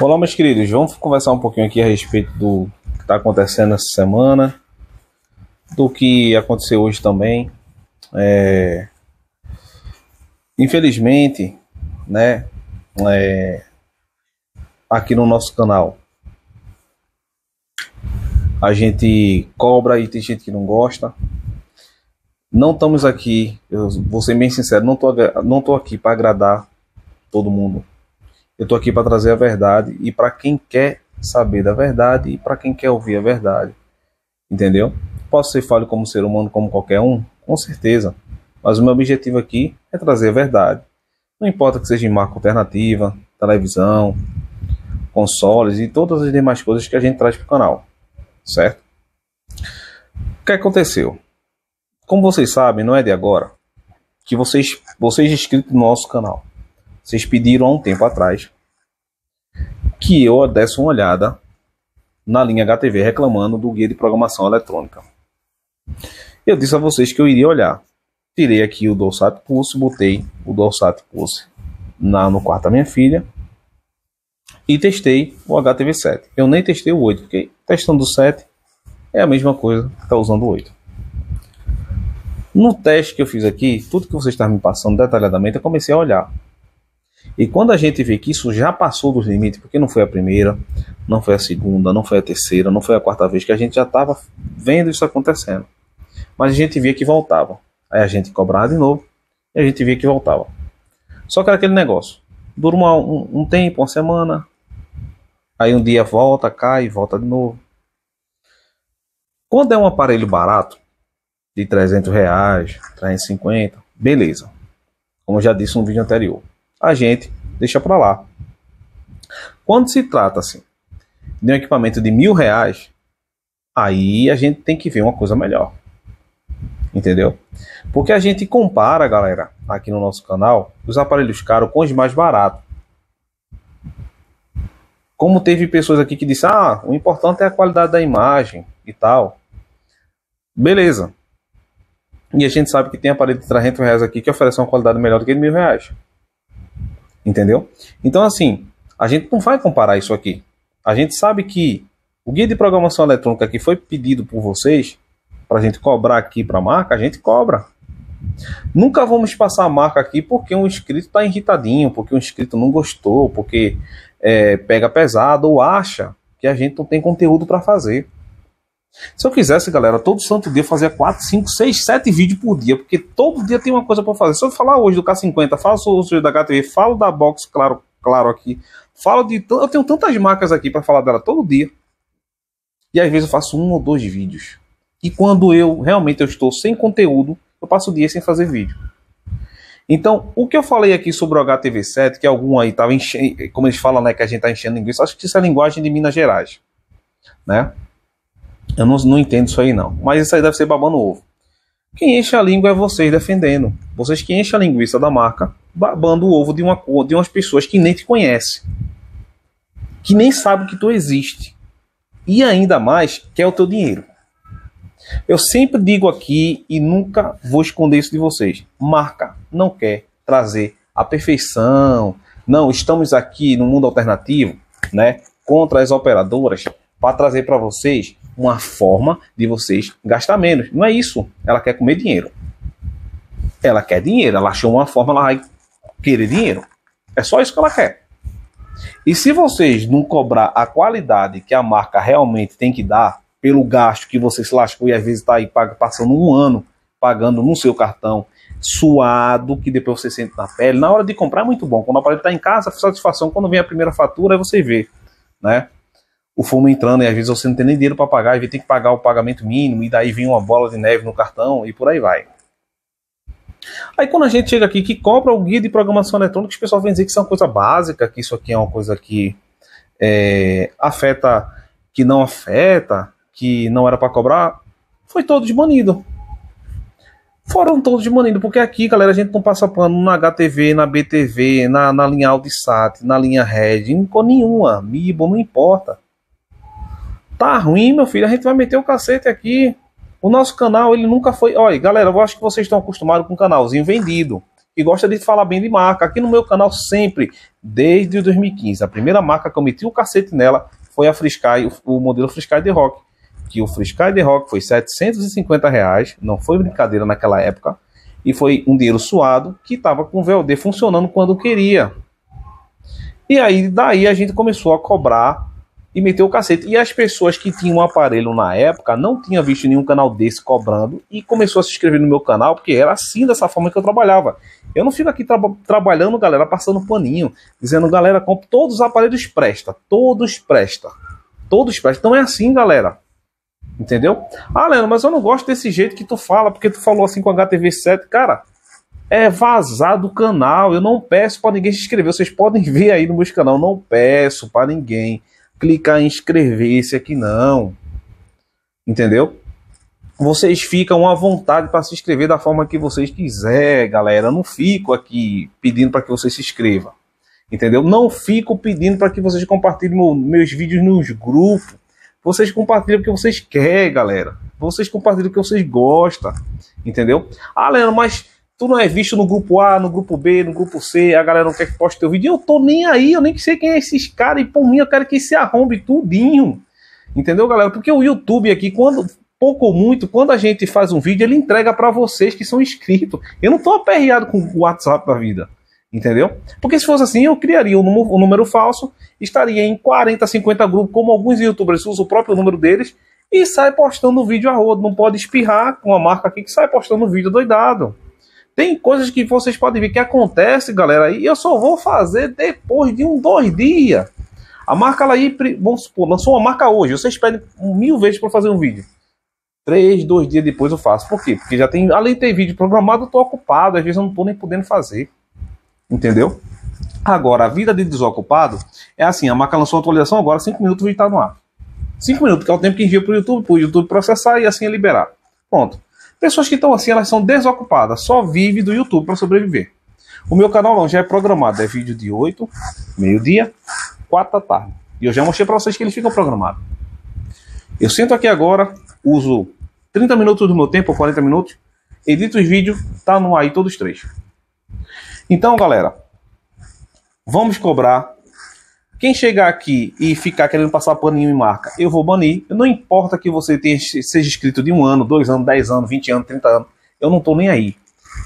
Olá, meus queridos. Vamos conversar um pouquinho aqui a respeito do que está acontecendo essa semana, do que aconteceu hoje também. É... Infelizmente, né, é... aqui no nosso canal, a gente cobra e tem gente que não gosta. Não estamos aqui, eu vou ser bem sincero, não estou não tô aqui para agradar todo mundo eu estou aqui para trazer a verdade e para quem quer saber da verdade e para quem quer ouvir a verdade. Entendeu? Posso ser falho como ser humano, como qualquer um? Com certeza. Mas o meu objetivo aqui é trazer a verdade. Não importa que seja em marca alternativa, televisão, consoles e todas as demais coisas que a gente traz para o canal. Certo? O que aconteceu? Como vocês sabem, não é de agora que vocês, vocês inscritos no nosso canal vocês pediram há um tempo atrás que eu desse uma olhada na linha HTV reclamando do guia de programação eletrônica. Eu disse a vocês que eu iria olhar. Tirei aqui o Dorsat Pulse, botei o Dorsat Pulse na, no quarto da minha filha e testei o HTV7. Eu nem testei o 8, porque testando o 7 é a mesma coisa que está usando o 8. No teste que eu fiz aqui, tudo que vocês estavam me passando detalhadamente, eu comecei a olhar. E quando a gente vê que isso já passou dos limites, porque não foi a primeira, não foi a segunda, não foi a terceira, não foi a quarta vez que a gente já estava vendo isso acontecendo. Mas a gente via que voltava. Aí a gente cobrava de novo e a gente via que voltava. Só que era aquele negócio. Dura uma, um, um tempo, uma semana. Aí um dia volta, cai, volta de novo. Quando é um aparelho barato, de 300 reais, 350, beleza. Como eu já disse no vídeo anterior a gente deixa para lá. Quando se trata assim, de um equipamento de mil reais, aí a gente tem que ver uma coisa melhor. Entendeu? Porque a gente compara, galera, aqui no nosso canal, os aparelhos caros com os mais baratos. Como teve pessoas aqui que disseram, ah, o importante é a qualidade da imagem e tal. Beleza. E a gente sabe que tem aparelho de 300 reais aqui que oferece uma qualidade melhor do que de mil reais. Entendeu? Então, assim, a gente não vai comparar isso aqui. A gente sabe que o guia de programação eletrônica que foi pedido por vocês para a gente cobrar aqui para a marca, a gente cobra. Nunca vamos passar a marca aqui porque um inscrito está irritadinho, porque um inscrito não gostou, porque é, pega pesado ou acha que a gente não tem conteúdo para fazer. Se eu quisesse, galera, todo santo dia fazia 4, 5, 6, 7 vídeos por dia, porque todo dia tem uma coisa para fazer. Se eu falar hoje do K50, falo sobre da HTV, falo da Box, claro, claro aqui. Falo de. Eu tenho tantas marcas aqui para falar dela todo dia. E às vezes eu faço um ou dois vídeos. E quando eu realmente eu estou sem conteúdo, eu passo o dia sem fazer vídeo. Então, o que eu falei aqui sobre o HTV7, que algum aí tava enchendo, como eles falam, né, que a gente tá enchendo inglês, acho que isso é linguagem de Minas Gerais, né? Eu não, não entendo isso aí não. Mas isso aí deve ser babando ovo. Quem enche a língua é vocês defendendo. Vocês que enchem a linguiça da marca babando o ovo de, uma, de umas pessoas que nem te conhecem. Que nem sabem que tu existe. E ainda mais quer é o teu dinheiro. Eu sempre digo aqui e nunca vou esconder isso de vocês. Marca não quer trazer a perfeição. Não, estamos aqui no mundo alternativo, né, contra as operadoras para trazer para vocês uma forma de vocês gastar menos. Não é isso. Ela quer comer dinheiro. Ela quer dinheiro. Ela achou uma forma, ela vai querer dinheiro. É só isso que ela quer. E se vocês não cobrar a qualidade que a marca realmente tem que dar pelo gasto que você se lascou e às vezes está aí passando um ano pagando no seu cartão, suado, que depois você sente na pele. Na hora de comprar é muito bom. Quando o aparelho está em casa, satisfação. Quando vem a primeira fatura, você vê. Né? o fumo entrando, e às vezes você não tem nem dinheiro para pagar, e tem que pagar o pagamento mínimo, e daí vem uma bola de neve no cartão e por aí vai. Aí quando a gente chega aqui que compra o guia de programação eletrônica, o pessoal vem dizer que isso é uma coisa básica, que isso aqui é uma coisa que é, afeta, que não afeta, que não era para cobrar, foi todo desbanido. Foram todos desbanidos, porque aqui, galera, a gente não passa pano na HTV, na BTV, na, na linha Audisat, na linha Red, com nenhuma, Mibo, não importa. Tá ruim, meu filho, a gente vai meter o cacete aqui. O nosso canal, ele nunca foi. Olha, galera, eu acho que vocês estão acostumados com um canalzinho vendido e gosta de falar bem de marca. Aqui no meu canal, sempre, desde 2015, a primeira marca que eu meti o cacete nela foi a Frisky, o, modelo Frisky The Rock. Que o Frisky The Rock foi 750 reais, não foi brincadeira naquela época, e foi um dinheiro suado que estava com o VLD funcionando quando queria. E aí, daí a gente começou a cobrar e meteu o cacete. E as pessoas que tinham um aparelho na época não tinham visto nenhum canal desse cobrando e começou a se inscrever no meu canal, porque era assim dessa forma que eu trabalhava. Eu não fico aqui tra trabalhando, galera, passando paninho, dizendo, galera, compre todos os aparelhos presta, todos presta, todos presta. Não é assim, galera. Entendeu? Ah, Leandro, mas eu não gosto desse jeito que tu fala, porque tu falou assim com HTV7. Cara, é vazar do canal. Eu não peço para ninguém se inscrever. Vocês podem ver aí no meu canal. Não peço para ninguém clicar em inscrever-se aqui não. Entendeu? Vocês ficam à vontade para se inscrever da forma que vocês quiser, galera. Eu não fico aqui pedindo para que você se inscreva. Entendeu? Não fico pedindo para que vocês compartilhem meus vídeos nos grupos. Vocês compartilham o que vocês querem, galera. Vocês compartilham o que vocês gostam. Entendeu? Ah, Leandro, mas tu não é visto no grupo A, no grupo B, no grupo C, a galera não quer que poste teu vídeo. Eu tô nem aí, eu nem sei quem é esses caras, e por mim eu quero que se arrombe tudinho. Entendeu, galera? Porque o YouTube aqui, quando pouco ou muito, quando a gente faz um vídeo, ele entrega para vocês que são inscritos. Eu não tô aperreado com o WhatsApp da vida. Entendeu? Porque se fosse assim, eu criaria um número, um número falso, estaria em 40, 50 grupos, como alguns youtubers usam o próprio número deles, e sai postando o vídeo a rodo. Não pode espirrar com a marca aqui que sai postando o vídeo doidado. Tem coisas que vocês podem ver que acontece, galera, e eu só vou fazer depois de um, dois dias. A marca lá aí, vamos supor, lançou uma marca hoje, vocês pedem mil vezes para fazer um vídeo. Três, dois dias depois eu faço. Por quê? Porque já tem, além de ter vídeo programado, eu tô ocupado, às vezes eu não tô nem podendo fazer. Entendeu? Agora, a vida de desocupado é assim: a marca lançou uma atualização, agora Cinco minutos o vídeo está no ar. Cinco minutos, que é o tempo que envia para o YouTube, para o YouTube processar e assim é liberar. Pronto. Pessoas que estão assim, elas são desocupadas, só vivem do YouTube para sobreviver. O meu canal não, já é programado, é vídeo de 8, meio-dia, 4 da tarde. E eu já mostrei para vocês que eles ficam programados. Eu sento aqui agora, uso 30 minutos do meu tempo, 40 minutos, edito os vídeos, tá no aí todos três. Então, galera, vamos cobrar quem chegar aqui e ficar querendo passar paninho em marca, eu vou banir. Não importa que você tenha, seja inscrito de um ano, dois anos, dez anos, vinte anos, trinta anos. Eu não estou nem aí.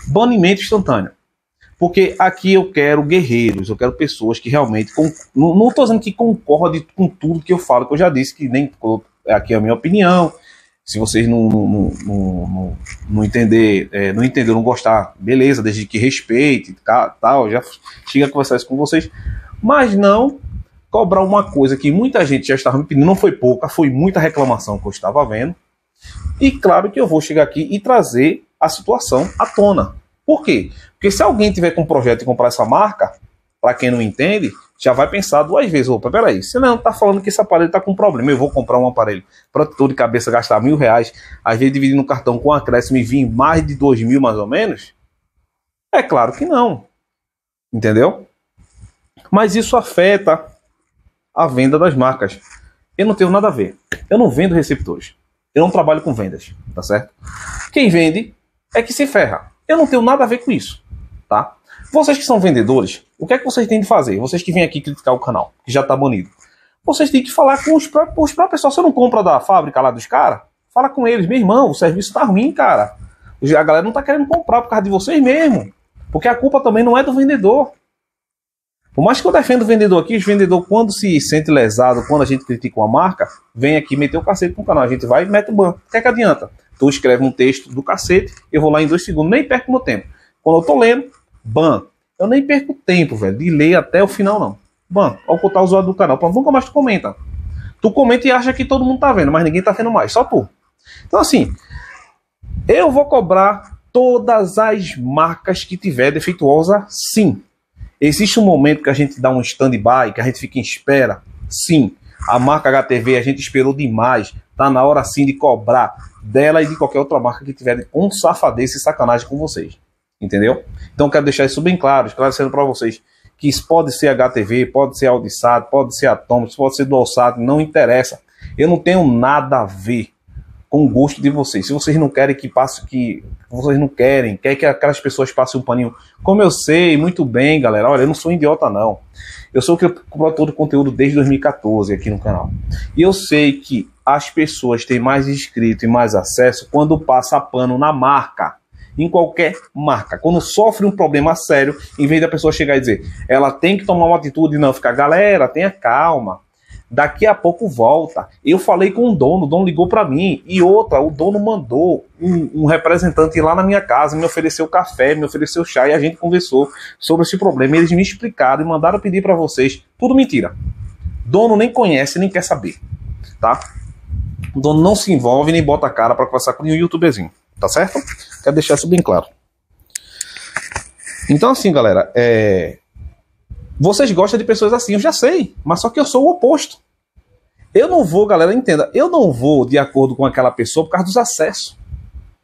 Banimento instantâneo. Porque aqui eu quero guerreiros, eu quero pessoas que realmente. não estou dizendo que concorde com tudo que eu falo, que eu já disse que nem é aqui é a minha opinião. Se vocês não, não, não, não, não entender, é, não entender, não gostar, beleza, desde que respeite, tá, tal, tá, tá, já chega a conversar isso com vocês. Mas não cobrar uma coisa que muita gente já estava me pedindo, não foi pouca, foi muita reclamação que eu estava vendo. E claro que eu vou chegar aqui e trazer a situação à tona. Por quê? Porque se alguém tiver com um projeto e comprar essa marca, para quem não entende, já vai pensar duas vezes. Opa, peraí, você não está falando que esse aparelho está com problema. Eu vou comprar um aparelho protetor de cabeça, gastar mil reais, às vezes dividir no cartão com acréscimo e vir mais de dois mil, mais ou menos. É claro que não. Entendeu? Mas isso afeta a venda das marcas. Eu não tenho nada a ver. Eu não vendo receptores. Eu não trabalho com vendas, tá certo? Quem vende é que se ferra. Eu não tenho nada a ver com isso, tá? Vocês que são vendedores, o que é que vocês têm de fazer? Vocês que vêm aqui criticar o canal, que já tá banido. Vocês têm que falar com os próprios, os próprios pessoal. Você não compra da fábrica lá dos caras? Fala com eles, meu irmão, o serviço tá ruim, cara. A galera não tá querendo comprar por causa de vocês mesmo. Porque a culpa também não é do vendedor. Por mais que eu defenda o vendedor aqui, os vendedores quando se sente lesado, quando a gente critica uma marca, vem aqui meter o cacete no canal. A gente vai e mete o banco. O que é que adianta? Tu escreve um texto do cacete, eu vou lá em dois segundos, nem perco meu tempo. Quando eu tô lendo, ban. Eu nem perco tempo, velho, de ler até o final, não. Ban, ocultar tá o usuário do canal. Pra nunca mais tu comenta. Tu comenta e acha que todo mundo tá vendo, mas ninguém tá vendo mais, só tu. Então, assim, eu vou cobrar todas as marcas que tiver defeituosa, sim. Existe um momento que a gente dá um stand-by, que a gente fica em espera? Sim. A marca HTV a gente esperou demais. Tá na hora sim de cobrar dela e de qualquer outra marca que tiver um safadeza e sacanagem com vocês. Entendeu? Então quero deixar isso bem claro, esclarecendo para vocês que isso pode ser HTV, pode ser Audisat, pode ser Atomos, pode ser DualSat, não interessa. Eu não tenho nada a ver com o gosto de vocês. Se vocês não querem que passe, que vocês não querem, quer que aquelas pessoas passem um paninho. Como eu sei muito bem, galera, olha, eu não sou idiota não. Eu sou que todo o conteúdo desde 2014 aqui no canal. E eu sei que as pessoas têm mais inscrito e mais acesso quando passa pano na marca. Em qualquer marca. Quando sofre um problema sério, em vez da pessoa chegar e dizer, ela tem que tomar uma atitude, não, ficar, galera, tenha calma daqui a pouco volta. Eu falei com o dono, o dono ligou para mim. E outra, o dono mandou um, um, representante lá na minha casa, me ofereceu café, me ofereceu chá e a gente conversou sobre esse problema. Eles me explicaram e mandaram pedir para vocês. Tudo mentira. Dono nem conhece, nem quer saber, tá? O dono não se envolve nem bota a cara para conversar com nenhum youtuberzinho, tá certo? Quero deixar isso bem claro. Então, assim, galera, é, vocês gostam de pessoas assim, eu já sei, mas só que eu sou o oposto. Eu não vou, galera, entenda, eu não vou de acordo com aquela pessoa por causa dos acessos.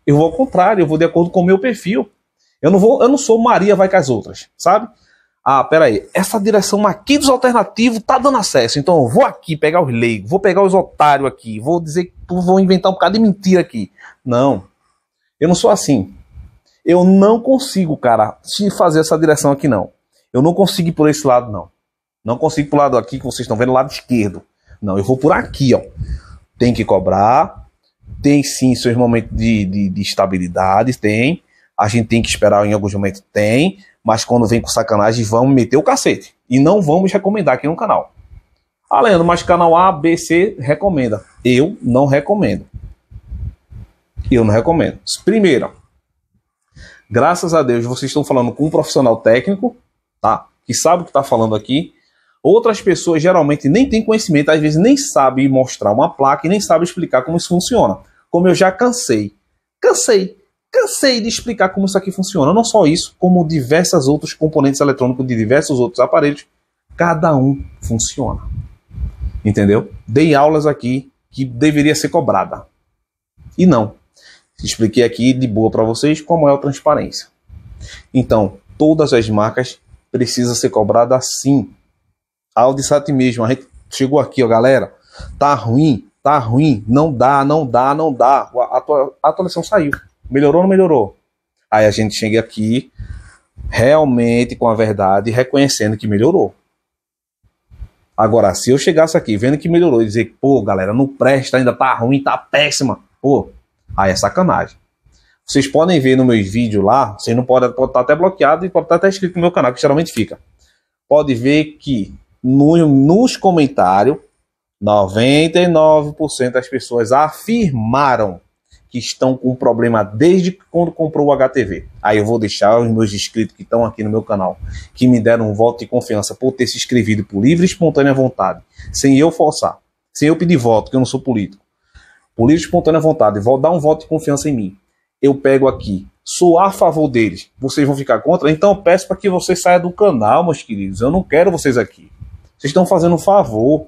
Eu vou ao contrário, eu vou de acordo com o meu perfil. Eu não vou, eu não sou Maria vai com as outras, sabe? Ah, peraí, essa direção aqui dos alternativos tá dando acesso, então eu vou aqui pegar os leigos, vou pegar os otários aqui, vou dizer, que vou inventar um bocado de mentira aqui. Não, eu não sou assim. Eu não consigo, cara, fazer essa direção aqui não. Eu não consigo ir por esse lado, não. Não consigo por lado aqui que vocês estão vendo, lado esquerdo. Não, eu vou por aqui, ó. Tem que cobrar. Tem sim seus momentos de, de, de estabilidade, tem. A gente tem que esperar em alguns momentos, tem. Mas quando vem com sacanagem, vamos meter o cacete. E não vamos recomendar aqui no canal. Ah, Leandro, mas canal A, B, C recomenda. Eu não recomendo. Eu não recomendo. Primeiro, graças a Deus vocês estão falando com um profissional técnico tá? Que sabe o que está falando aqui. Outras pessoas geralmente nem têm conhecimento, às vezes nem sabe mostrar uma placa e nem sabe explicar como isso funciona. Como eu já cansei, cansei, cansei de explicar como isso aqui funciona. Não só isso, como diversas outros componentes eletrônicos de diversos outros aparelhos, cada um funciona. Entendeu? Dei aulas aqui que deveria ser cobrada. E não. Expliquei aqui de boa para vocês como é a transparência. Então, todas as marcas precisa ser cobrada assim. Ao de sati mesmo, a gente chegou aqui, ó, galera. Tá ruim, tá ruim, não dá, não dá, não dá. A, a atualização saiu. Melhorou ou não melhorou? Aí a gente chega aqui realmente com a verdade, reconhecendo que melhorou. Agora, se eu chegasse aqui vendo que melhorou e dizer, pô, galera, não presta, ainda tá ruim, tá péssima, pô, aí é sacanagem. Vocês podem ver nos meus vídeos lá, vocês não podem pode estar tá até bloqueado e pode estar tá até inscrito no meu canal, que geralmente fica. Pode ver que no, nos comentários, 99% das pessoas afirmaram que estão com problema desde quando comprou o HTV. Aí eu vou deixar os meus inscritos que estão aqui no meu canal, que me deram um voto de confiança por ter se inscrevido por livre e espontânea vontade, sem eu forçar, sem eu pedir voto, que eu não sou político. Por livre e espontânea vontade, vou dar um voto de confiança em mim eu pego aqui, sou a favor deles, vocês vão ficar contra? Então eu peço para que vocês saiam do canal, meus queridos. Eu não quero vocês aqui. Vocês estão fazendo um favor.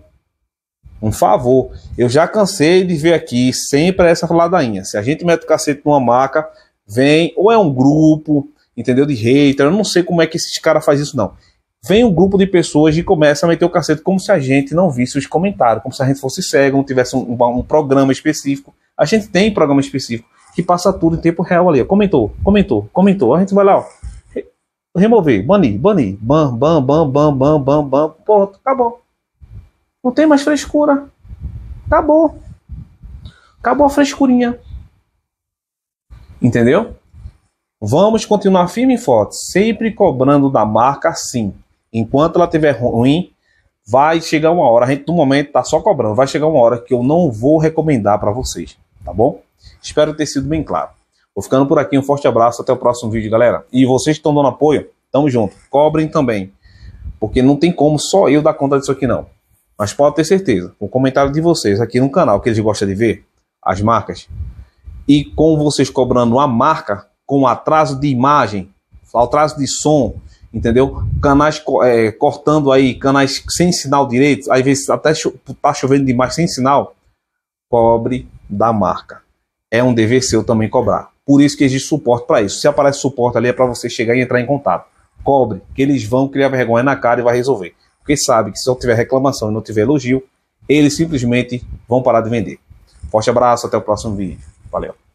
Um favor. Eu já cansei de ver aqui sempre essa ladainha. Se a gente mete o cacete numa maca, vem, ou é um grupo, entendeu? De hater. Eu não sei como é que esses caras fazem isso, não. Vem um grupo de pessoas e começa a meter o cacete como se a gente não visse os comentários, como se a gente fosse cego, não tivesse um, um programa específico. A gente tem programa específico que passa tudo em tempo real ali. Comentou, comentou, comentou. A gente vai lá, ó. Remover, banir, banir. Bam, bam, bam, bam, bam, bam, bam. Pronto, acabou. Não tem mais frescura. Acabou. Acabou a frescurinha. Entendeu? Vamos continuar firme e forte, sempre cobrando da marca sim. Enquanto ela estiver ruim, vai chegar uma hora, a gente no momento tá só cobrando, vai chegar uma hora que eu não vou recomendar para vocês, tá bom? Espero ter sido bem claro. Vou ficando por aqui, um forte abraço, até o próximo vídeo, galera. E vocês que estão dando apoio, tamo junto. Cobrem também, porque não tem como só eu dar conta disso aqui não. Mas pode ter certeza, com o comentário de vocês aqui no canal, que eles gostam de ver, as marcas, e com vocês cobrando a marca com atraso de imagem, atraso de som, entendeu? Canais é, cortando aí, canais sem sinal direito, às vezes até cho tá chovendo demais sem sinal, cobre da marca é um dever seu também cobrar. Por isso que existe suporte para isso. Se aparece suporte ali é para você chegar e entrar em contato. Cobre, que eles vão criar vergonha na cara e vai resolver. Porque sabe que se não tiver reclamação e não tiver elogio, eles simplesmente vão parar de vender. Forte abraço, até o próximo vídeo. Valeu.